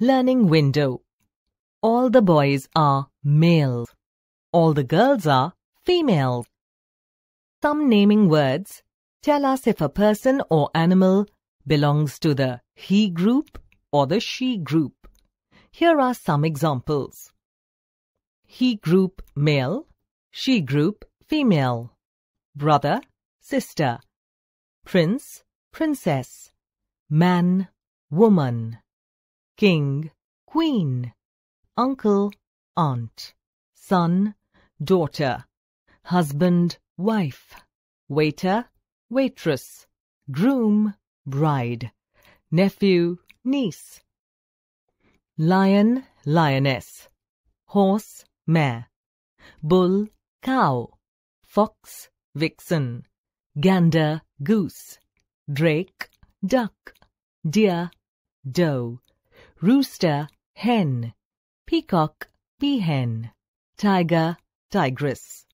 Learning window. All the boys are males. All the girls are females. Some naming words tell us if a person or animal belongs to the he group or the she group. Here are some examples. He group male, she group female, brother, sister, prince, princess, man, woman king, queen, uncle, aunt, son, daughter, husband, wife, waiter, waitress, groom, bride, nephew, niece, lion, lioness, horse, mare, bull, cow, fox, vixen, gander, goose, drake, duck, deer, doe, rooster, hen, peacock, peahen, tiger, tigress.